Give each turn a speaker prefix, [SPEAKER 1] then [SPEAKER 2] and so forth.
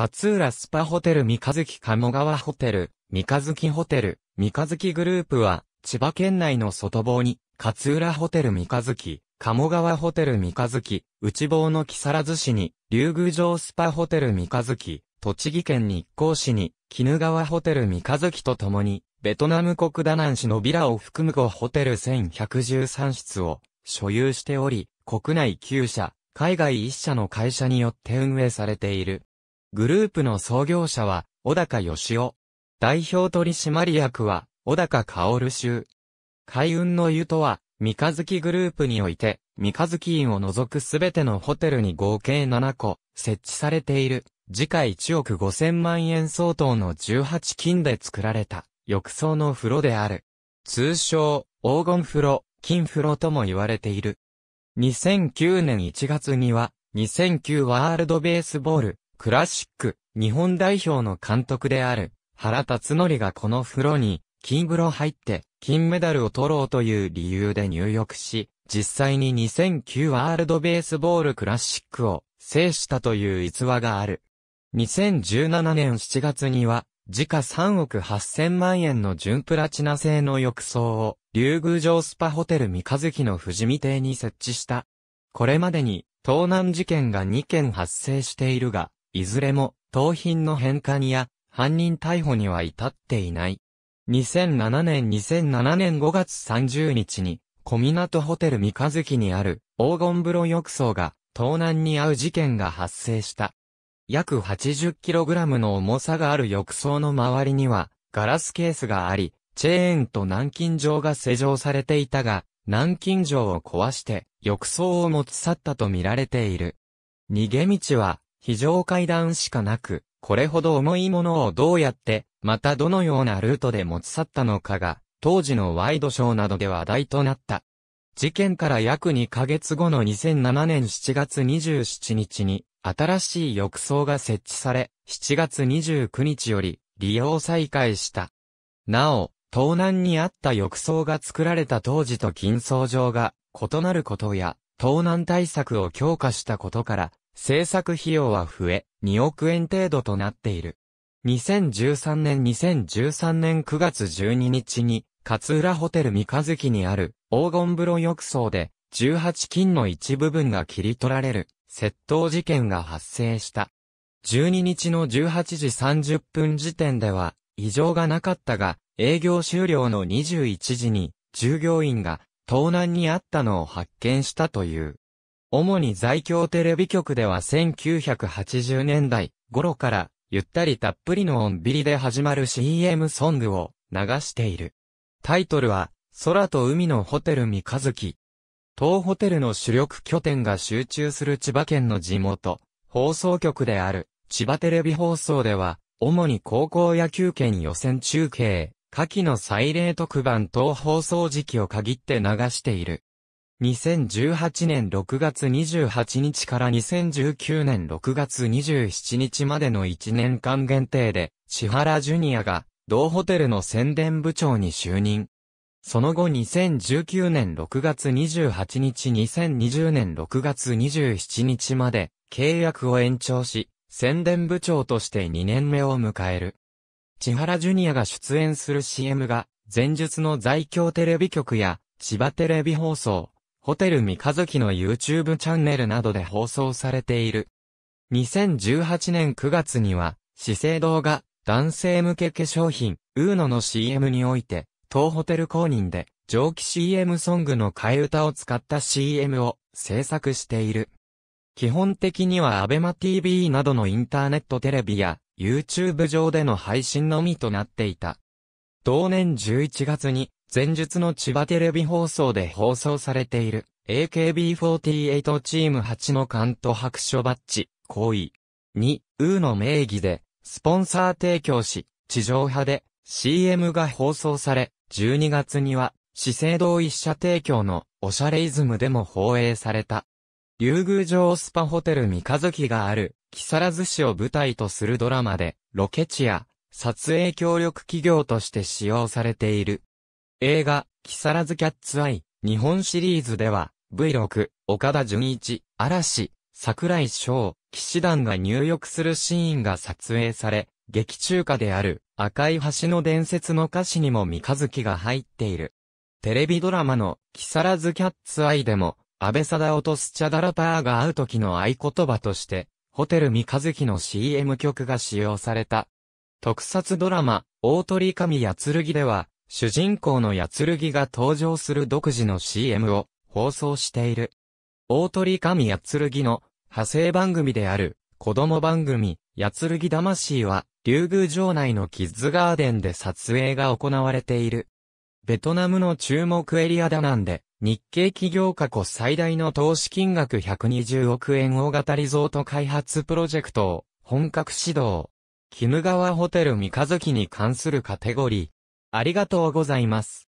[SPEAKER 1] 勝浦スパホテル三日月鴨川ホテル、三日月ホテル、三日月グループは、千葉県内の外房に、勝浦ホテル三日月、鴨川ホテル三日月、内房の木更津市に、竜宮城スパホテル三日月、栃木県日光市に、鬼怒川ホテル三日月とともに、ベトナム国ダナン市のビラを含む5ホテル1113室を所有しており、国内9社、海外1社の会社によって運営されている。グループの創業者は、小高義雄。代表取締役は、小高薫衆。海運の湯とは、三日月グループにおいて、三日月院を除くすべてのホテルに合計7個、設置されている、次回1億5000万円相当の18金で作られた、浴槽の風呂である。通称、黄金風呂、金風呂とも言われている。2009年1月には、2009ワールドベースボールクラシック、日本代表の監督である、原辰則がこの風呂に、金風呂入って、金メダルを取ろうという理由で入浴し、実際に2009ワールドベースボールクラシックを制したという逸話がある。2017年7月には、時価3億8000万円の純プラチナ製の浴槽を、竜宮城スパホテル三日月の富士見邸に設置した。これまでに、盗難事件が2件発生しているが、いずれも、盗品の返還や、犯人逮捕には至っていない。2007年2007年5月30日に、小港ホテル三日月にある黄金風呂浴槽が盗難に遭う事件が発生した。約 80kg の重さがある浴槽の周りにはガラスケースがあり、チェーンと南京錠が施錠されていたが、南京錠を壊して浴槽を持ち去ったとみられている。逃げ道は非常階段しかなく、これほど重いものをどうやって、またどのようなルートで持ち去ったのかが、当時のワイドショーなどで話題となった。事件から約2ヶ月後の2007年7月27日に、新しい浴槽が設置され、7月29日より利用再開した。なお、盗難にあった浴槽が作られた当時と金層上が異なることや、盗難対策を強化したことから、制作費用は増え、2億円程度となっている。2013年2013年9月12日に、勝浦ホテル三日月にある黄金風呂浴槽で18金の一部分が切り取られる窃盗事件が発生した。12日の18時30分時点では異常がなかったが営業終了の21時に従業員が盗難にあったのを発見したという。主に在京テレビ局では1980年代頃から、ゆったりたっぷりの音ビリで始まる CM ソングを流している。タイトルは、空と海のホテル三日月。当ホテルの主力拠点が集中する千葉県の地元、放送局である、千葉テレビ放送では、主に高校野球圏予選中継、夏季の祭礼特番等放送時期を限って流している。2018年6月28日から2019年6月27日までの1年間限定で、千原ジュニアが、同ホテルの宣伝部長に就任。その後2019年6月28日2020年6月27日まで契約を延長し、宣伝部長として2年目を迎える。千原ジュニアが出演する CM が、前述の在京テレビ局や千葉テレビ放送、ホテル三日月の YouTube チャンネルなどで放送されている。2018年9月には、資生堂が男性向け化粧品、ウーノの CM において、当ホテル公認で、蒸気 CM ソングの替え歌を使った CM を制作している。基本的には ABEMATV などのインターネットテレビや YouTube 上での配信のみとなっていた。同年11月に前述の千葉テレビ放送で放送されている AKB48 チーム8の関東白書バッジ、行為。2、ウーの名義で、スポンサー提供し、地上派で CM が放送され、12月には、資生堂一社提供のオシャレイズムでも放映された。竜宮城スパホテル三日月がある、木更津市を舞台とするドラマで、ロケ地や撮影協力企業として使用されている。映画、木更津キャッツアイ、日本シリーズでは、V6、岡田純一、嵐、桜井翔、騎士団が入浴するシーンが撮影され、劇中歌である、赤い橋の伝説の歌詞にも三日月が入っている。テレビドラマの、木更津キャッツアイでも、安倍貞夫とスチャダラパーが会う時の合言葉として、ホテル三日月の CM 曲が使用された。特撮ドラマ、大鳥神や剣では、主人公の八剣が登場する独自の CM を放送している。大鳥神八剣の派生番組である子供番組八剣魂は竜宮城内のキッズガーデンで撮影が行われている。ベトナムの注目エリアだなんで日系企業過去最大の投資金額120億円大型リゾート開発プロジェクトを本格始動。ム・ガ川ホテル三日月に関するカテゴリー、ありがとうございます。